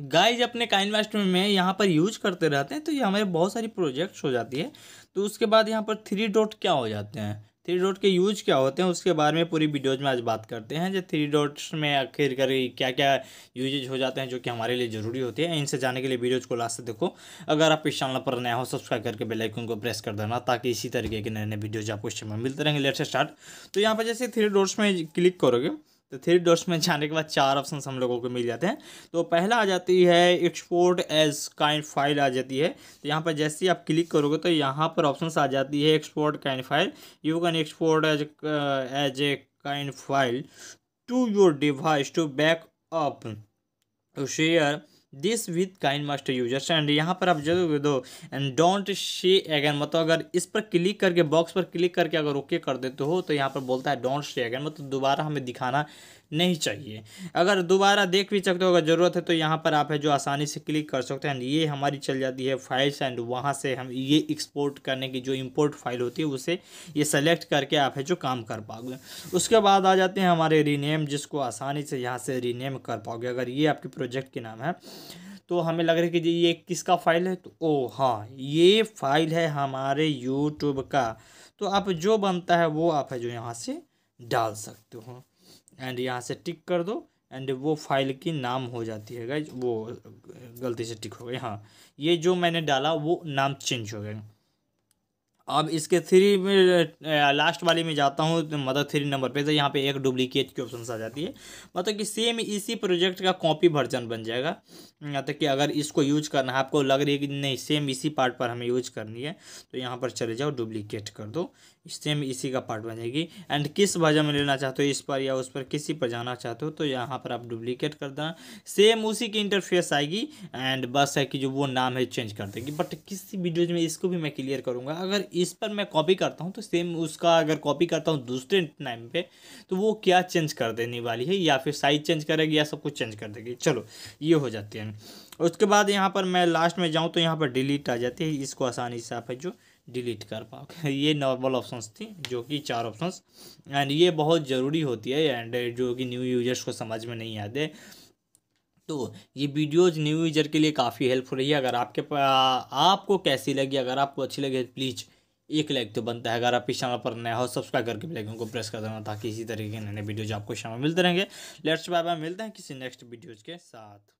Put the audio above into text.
guys अपने का investment में यहाँ पर यूज करते रहते हैं तो ये हमारे बहुत सारी प्रोजेक्ट्स हो जाती है तो उसके बाद यहाँ पर थ्री डॉट क्या हो जाते हैं थ्री डॉट के यूज क्या होते हैं उसके बारे में पूरी वीडियोज में आज बात करते हैं जो थ्री डॉट्स में आखिर कर क्या क्या यूजेज हो जाते हैं जो कि हमारे लिए ज़रूरी होते हैं इनसे जाने के लिए वीडियोज को लास्ट से देखो अगर आप इस चैनल पर नया हो सब्सक्राइब करके बेल आइकन को प्रेस कर देना ताकि इसी तरीके के नए नए वीडियोज आपको इस चैनल में मिलते रहेंगे लेट से स्टार्ट तो यहाँ पर जैसे थ्री डॉट्स में क्लिक करोगे तो थ्री डोर्स में जाने के बाद चार ऑप्शन हम लोगों को मिल जाते हैं तो पहला आ जाती है एक्सपोर्ट एज काइंड फाइल आ जाती है तो यहाँ पर जैसे ही आप क्लिक करोगे तो यहाँ पर ऑप्शन आ जाती है export kind file you can export as as a kind file to your device to back up to share this with kind master users and यहाँ पर आप जो दो एंड डोंट शे अगेन मतलब अगर इस पर क्लिक करके बॉक्स पर क्लिक करके अगर ओके कर देते हो तो यहाँ पर बोलता है डोंट शे अगेन मतलब दोबारा हमें दिखाना नहीं चाहिए अगर दोबारा देख भी सकते हो अगर ज़रूरत है तो यहाँ पर आप है जो आसानी से क्लिक कर सकते हैं ये हमारी चल जाती है फाइल्स एंड वहाँ से हम ये एक्सपोर्ट करने की जो इम्पोर्ट फाइल होती है उसे ये सेलेक्ट करके आप है जो काम कर पाओगे उसके बाद आ जाते हैं हमारे रीनेम जिसको आसानी से यहाँ से रीनेम कर पाओगे अगर ये आपके प्रोजेक्ट के नाम है तो हमें लग रहा है कि ये किसका फाइल है तो ओ हाँ ये फाइल है हमारे यूट्यूब का तो आप जो बनता है वो आप है जो यहाँ से डाल सकते हो एंड यहाँ से टिक कर दो एंड वो फाइल की नाम हो जाती है गाइज वो गलती से टिक हो गई हाँ ये जो मैंने डाला वो नाम चेंज हो गया अब इसके थ्री में लास्ट वाली में जाता हूँ तो मतलब थ्री नंबर पे तो यहाँ पे एक डुप्लीकेट की ऑप्शन आ जाती है मतलब कि सेम इसी प्रोजेक्ट का कॉपी वर्जन बन जाएगा मतलब कि अगर इसको यूज करना है आपको लग रही है कि नहीं सेम इसी पार्ट पर हमें यूज करनी है तो यहाँ पर चले जाओ डुप्लीकेट कर दो सेम इसी का पार्ट बन जाएगी एंड किस वजह में लेना चाहते हो इस पर या उस पर किसी पर जाना चाहते हो तो यहाँ पर आप डुप्लीकेट कर देना सेम उसी की इंटरफेस आएगी एंड बस है कि जो वो नाम है चेंज कर देगी बट किसी वीडियोज में इसको भी मैं क्लियर करूँगा अगर इस पर मैं कॉपी करता हूँ तो सेम उसका अगर कॉपी करता हूँ दूसरे नाम पर तो वो क्या चेंज कर देने वाली है या फिर साइज चेंज करेगी या सब कुछ चेंज कर देगी चलो ये हो जाती है उसके बाद यहाँ पर मैं लास्ट में जाऊँ तो यहाँ पर डिलीट आ जाती है इसको आसानी से आप है जो डिलीट कर पाओगे ये नॉर्मल ऑप्शंस थी जो कि चार ऑप्शंस एंड ये बहुत ज़रूरी होती है एंड जो कि न्यू यूजर्स को समझ में नहीं आते तो ये वीडियोज न्यू यूजर के लिए काफ़ी हेल्पफुल रही है अगर आपके आपको कैसी लगी अगर आपको अच्छी लगी प्लीज़ तो एक लाइक तो बनता है अगर आप इस चैनल पर नया हो सब्सक्राइब करके लाइकों को प्रेस कर देना ताकि इसी तरीके के नए नए वीडियोज आपको शामिल मिलते रहेंगे लेट्स बाय बाय मिलते हैं किसी नेक्स्ट वीडियोज के साथ